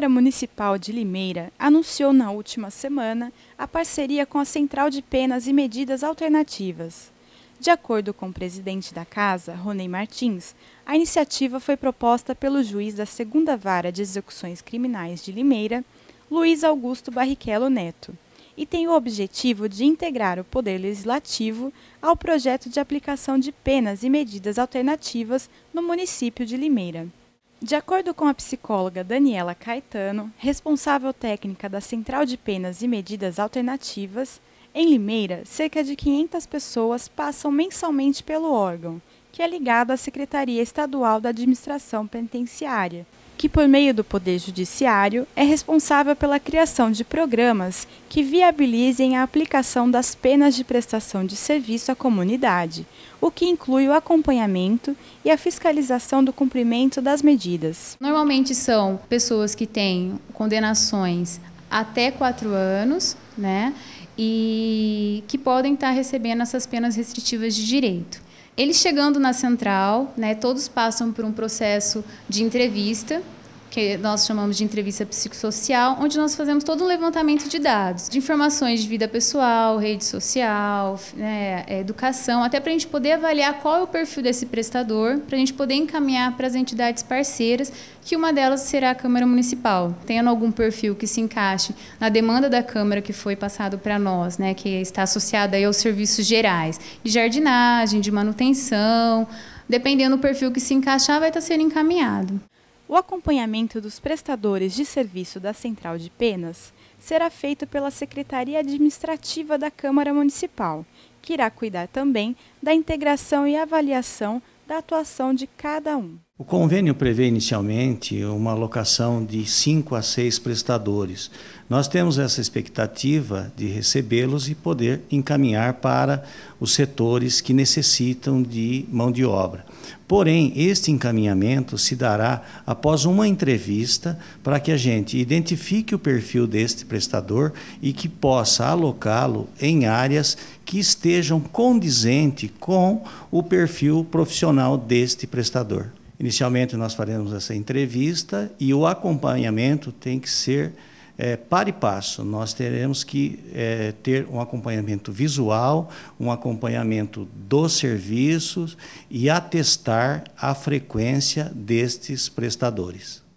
Câmara Municipal de Limeira anunciou na última semana a parceria com a Central de Penas e Medidas Alternativas. De acordo com o presidente da casa, Ronei Martins, a iniciativa foi proposta pelo juiz da Segunda Vara de Execuções Criminais de Limeira, Luiz Augusto Barrichello Neto, e tem o objetivo de integrar o Poder Legislativo ao projeto de aplicação de penas e medidas alternativas no município de Limeira. De acordo com a psicóloga Daniela Caetano, responsável técnica da Central de Penas e Medidas Alternativas, em Limeira, cerca de 500 pessoas passam mensalmente pelo órgão, que é ligado à Secretaria Estadual da Administração Penitenciária, que, por meio do Poder Judiciário, é responsável pela criação de programas que viabilizem a aplicação das penas de prestação de serviço à comunidade, o que inclui o acompanhamento e a fiscalização do cumprimento das medidas. Normalmente são pessoas que têm condenações até quatro anos, né? E que podem estar recebendo essas penas restritivas de direito. Eles chegando na central, né, todos passam por um processo de entrevista que nós chamamos de entrevista psicossocial, onde nós fazemos todo um levantamento de dados, de informações de vida pessoal, rede social, né, é, educação, até para a gente poder avaliar qual é o perfil desse prestador, para a gente poder encaminhar para as entidades parceiras, que uma delas será a Câmara Municipal, tendo algum perfil que se encaixe na demanda da Câmara que foi passado para nós, né, que está associada aos serviços gerais, de jardinagem, de manutenção, dependendo do perfil que se encaixar, vai estar tá sendo encaminhado. O acompanhamento dos prestadores de serviço da Central de Penas será feito pela Secretaria Administrativa da Câmara Municipal, que irá cuidar também da integração e avaliação da atuação de cada um. O convênio prevê inicialmente uma alocação de cinco a seis prestadores. Nós temos essa expectativa de recebê-los e poder encaminhar para os setores que necessitam de mão de obra. Porém, este encaminhamento se dará após uma entrevista para que a gente identifique o perfil deste prestador e que possa alocá-lo em áreas que estejam condizentes com o perfil profissional deste prestador. Inicialmente, nós faremos essa entrevista e o acompanhamento tem que ser é, para e passo. Nós teremos que é, ter um acompanhamento visual, um acompanhamento dos serviços e atestar a frequência destes prestadores.